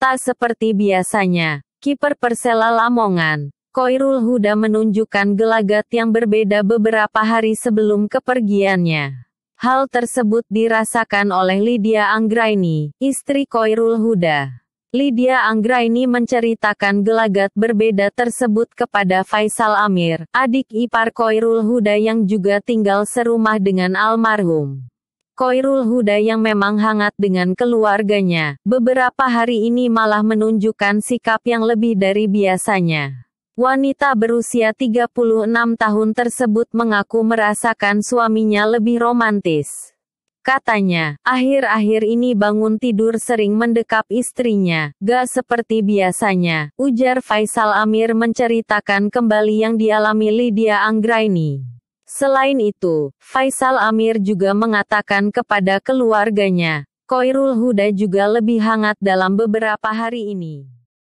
Tak seperti biasanya, kiper Persela Lamongan, Koirul Huda menunjukkan gelagat yang berbeda beberapa hari sebelum kepergiannya. Hal tersebut dirasakan oleh Lydia Anggraini, istri Koirul Huda. Lydia Anggraini menceritakan gelagat berbeda tersebut kepada Faisal Amir, adik ipar Koirul Huda yang juga tinggal serumah dengan almarhum. Koirul Huda yang memang hangat dengan keluarganya, beberapa hari ini malah menunjukkan sikap yang lebih dari biasanya. Wanita berusia 36 tahun tersebut mengaku merasakan suaminya lebih romantis. Katanya, akhir-akhir ini bangun tidur sering mendekap istrinya, gak seperti biasanya, ujar Faisal Amir menceritakan kembali yang dialami Lydia Anggraini. Selain itu, Faisal Amir juga mengatakan kepada keluarganya, Koirul Huda juga lebih hangat dalam beberapa hari ini.